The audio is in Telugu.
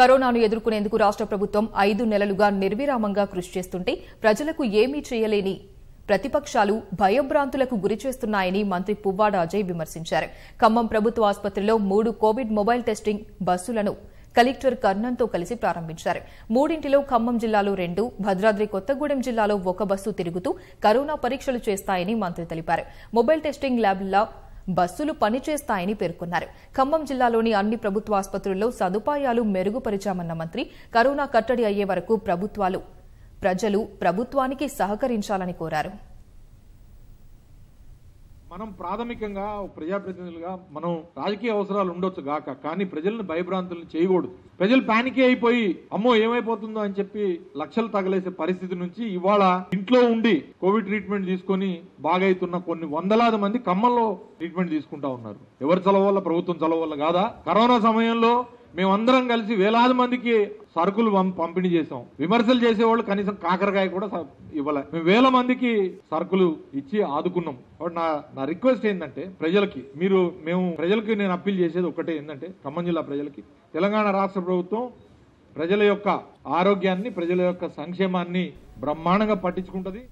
కరోనాను ఎదుర్కొనేందుకు రాష్ట ప్రభుత్వం ఐదు నెలలుగా నిర్విరామంగా కృషి చేస్తుంటే ప్రజలకు ఏమీ చేయలేని ప్రతిపక్షాలు భయభ్రాంతులకు గురిచేస్తున్నాయని మంత్రి పువ్వాడ అజయ్ విమర్శించారు ఖమ్మం ప్రభుత్వ ఆసుపత్రిలో మూడు కోవిడ్ మొబైల్ టెస్టింగ్ బస్సులను కలెక్టర్ కర్ణన్తో కలిసి ప్రారంభించారు మూడింటిలో ఖమ్మం జిల్లాలో రెండు భద్రాద్రి కొత్తగూడెం జిల్లాలో ఒక బస్సు తిరుగుతూ కరోనా పరీక్షలు చేస్తాయని మంత్రి తెలిపారు మొబైల్ టెస్టింగ్ ల్యాబ్ల బస్సులు పనిచేస్తాయని పేర్కొన్నారు ఖమ్మం జిల్లాలోని అన్ని ప్రభుత్వ ఆసుపత్రుల్లో సదుపాయాలు మెరుగుపరిచామన్న మంత్రి కరోనా కట్టడి అయ్యే వరకు ప్రభుత్వాలు ప్రజలు ప్రభుత్వానికి సహకరించాలని కోరారు మనం ప్రాథమికంగా ప్రజాప్రతినిధులుగా మనం రాజకీయ అవసరాలు ఉండొచ్చు గాక కానీ ప్రజలను భయభ్రాంతులను చేయకూడదు ప్రజలు ప్యానిక్ అయిపోయి అమ్మో ఏమైపోతుందో అని చెప్పి లక్షలు తగలేసే పరిస్థితి నుంచి ఇవాళ ఇంట్లో ఉండి కోవిడ్ ట్రీట్మెంట్ తీసుకొని బాగైతున్న కొన్ని వందలాది మంది కమ్మల్లో ట్రీట్మెంట్ తీసుకుంటా ఉన్నారు ఎవరి చలవల్ల ప్రభుత్వం చలవల్ల వల్ల కాదా కరోనా సమయంలో మేమందరం కలిసి వేలాది మందికి సరుకులు పంపిణీ చేసాం విమర్శలు చేసేవాళ్ళు కనీసం కాకరకాయ కూడా ఇవ్వలే మేము వేల మందికి సరుకులు ఇచ్చి ఆదుకున్నాం నా నా రిక్వెస్ట్ ఏంటంటే ప్రజలకి మీరు మేము ప్రజలకి నేను అప్పీల్ చేసేది ఒకటే ఏంటంటే ఖమ్మం జిల్లా ప్రజలకి తెలంగాణ రాష్ట్ర ప్రభుత్వం ప్రజల యొక్క ఆరోగ్యాన్ని ప్రజల యొక్క సంక్షేమాన్ని బ్రహ్మాండంగా పట్టించుకుంటుంది